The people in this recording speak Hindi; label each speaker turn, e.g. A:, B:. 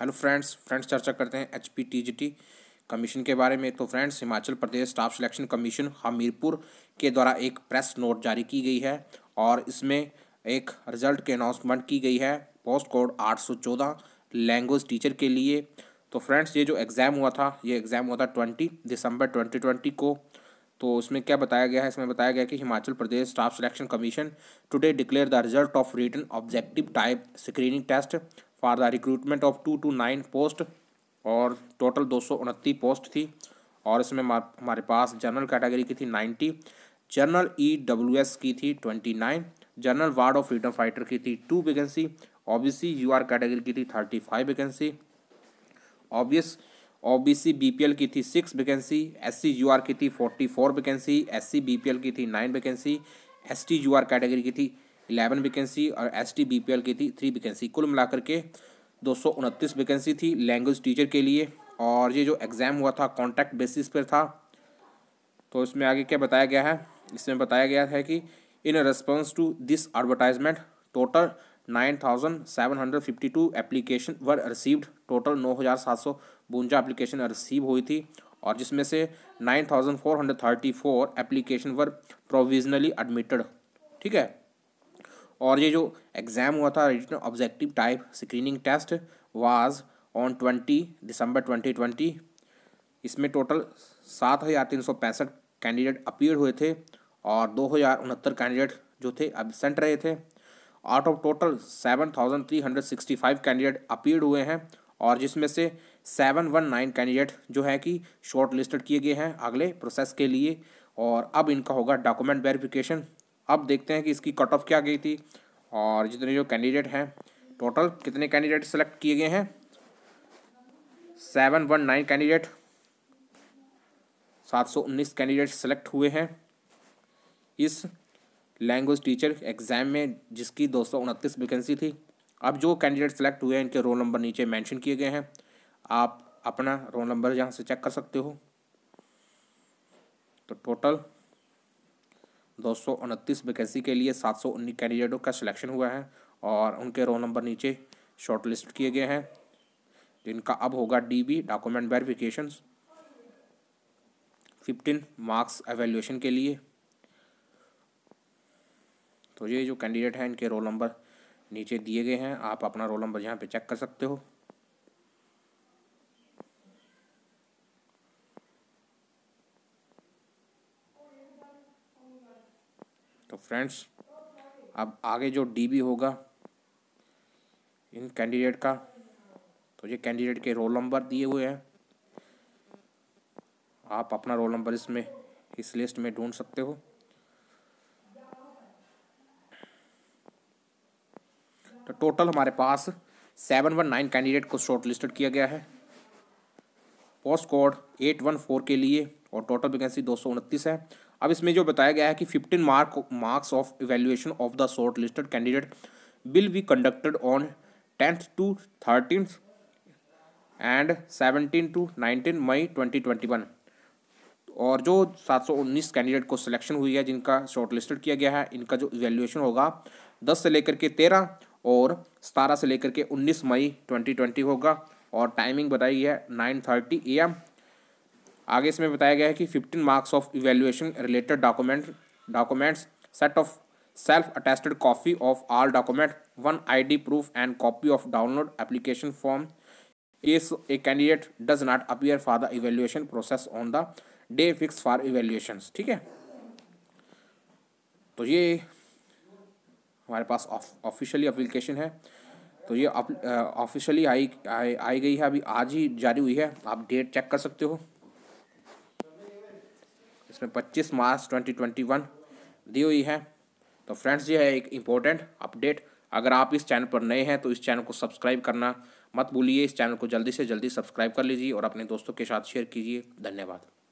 A: हेलो फ्रेंड्स फ्रेंड्स चर्चा करते हैं एच पी कमीशन के बारे में तो friends Himachal Pradesh staff selection commission Hamirpur के द्वारा एक प्रेस नोट जारी की गई है और इसमें एक रिजल्ट के अनाउंसमेंट की गई है पोस्ट कोड आठ सौ चौदह लैंग्वेज टीचर के लिए तो फ्रेंड्स ये जो एग्ज़ाम हुआ था ये एग्ज़ाम हुआ था ट्वेंटी दिसंबर ट्वेंटी ट्वेंटी को तो उसमें क्या बताया गया है इसमें बताया गया कि Himachal Pradesh staff selection commission today declare the result of written objective type screening test for the recruitment of two two nine post और टोटल दो पोस्ट थी और इसमें हमारे पास जनरल कैटेगरी की थी ninety general E W S की थी twenty nine general ward of freedom fighter की थी two vacancy OBC U R category की थी thirty five vacancy OBS OBC BPL की थी सिक्स वैकेंसी एससी यूआर की थी forty four vacancy SC BPL की थी nine vacancy ST UR category की थी इलेवन वैकेंसी और एस टी की थी थ्री वैकेंसी कुल मिलाकर के दो वैकेंसी थी लैंग्वेज टीचर के लिए और ये जो एग्ज़ाम हुआ था कॉन्ट्रैक्ट बेसिस पर था तो इसमें आगे क्या बताया गया है इसमें बताया गया है कि in response to this advertisement total nine thousand seven hundred fifty two application were received total नौ हज़ार सात सौ बुंजा एप्लीकेशन रिसीव हुई थी और जिसमें से nine thousand four hundred thirty four application were provisionally admitted ठीक है और ये जो एग्ज़ाम हुआ था additional objective type screening test was on twenty December twenty twenty इसमें टोटल सात हज़ार तीन सौ पैंसठ कैंडिडेट अपीयर हुए थे और दो हज़ार उनहत्तर कैंडिडेट जो थे एबसेंट रहे थे out of total seven thousand three hundred sixty five candidate appear हुए हैं और जिसमें से सेवन वन नाइन कैंडिडेट जो है कि शॉर्ट लिस्टेड किए गए हैं अगले प्रोसेस के लिए और अब इनका होगा डॉक्यूमेंट वेरिफिकेशन अब देखते हैं कि इसकी कट ऑफ क्या गई थी और जितने जो कैंडिडेट हैं टोटल कितने कैंडिडेट सेलेक्ट किए गए हैं सेवन वन नाइन कैंडिडेट सात सौ उन्नीस कैंडिडेट सेलेक्ट हुए हैं इस लैंग्वेज टीचर एग्ज़ाम में जिसकी दो सौ उनतीस वैकेंसी थी अब जो कैंडिडेट सेलेक्ट हुए हैं इनके रोल नंबर नीचे मेंशन किए गए हैं आप अपना रोल नंबर यहाँ से चेक कर सकते हो तो टोटल दो सौ उनतीस वैकेंसी के लिए सात सौ उन्नीस कैंडिडेटों का सिलेक्शन हुआ है और उनके रोल नंबर नीचे शॉर्ट लिस्ट किए गए हैं जिनका अब होगा DB document verification fifteen marks evaluation के लिए तो ये जो कैंडिडेट हैं इनके रोल नंबर नीचे दिए गए हैं आप अपना रोल नंबर यहाँ पे चेक कर सकते हो तो फ्रेंड्स अब आगे जो डीबी होगा इन कैंडिडेट का तो ये कैंडिडेट के रोल नंबर दिए हुए हैं आप अपना रोल नंबर इसमें इस लिस्ट में ढूंढ सकते हो तो टोटल हमारे पास सेवन वन नाइन कैंडिडेट को शॉर्ट लिस्टेड किया गया है post code eight one four के लिए और टोटल वैकेंसी दो सौ उनतीस है अब इसमें जो बताया गया है कि fifteen mark marks of evaluation of the short listed candidate will be conducted on tenth to thirteen and seventeen to nineteen May twenty twenty one और जो सात सौ उन्नीस कैंडिडेट को सिलेक्शन हुई है जिनका शॉर्ट लिस्टेड किया गया है इनका जो इवेल्युएशन होगा दस से लेकर के तेरह और सतारह से लेकर के उन्नीस मई ट्वेंटी ट्वेंटी होगा और टाइमिंग बताई है नाइन थर्टी ए एम आगे इसमें बताया गया है कि fifteen marks of evaluation related document documents set of self attested copy of all document one ID proof and copy of download application form if a candidate does not appear for the evaluation process on the day fix for evaluation ठीक है तो ये हमारे पास ऑफिशियली अप्लीकेशन है तो ये ऑफिशियली आई आई गई है अभी आज ही जारी हुई है आप डेट चेक कर सकते हो इसमें 25 मार्च 2021 दी हुई है तो फ्रेंड्स ये है एक इम्पोर्टेंट अपडेट अगर आप इस चैनल पर नए हैं तो इस चैनल को सब्सक्राइब करना मत भूलिए इस चैनल को जल्दी से जल्दी सब्सक्राइब कर लीजिए और अपने दोस्तों के साथ शेयर कीजिए धन्यवाद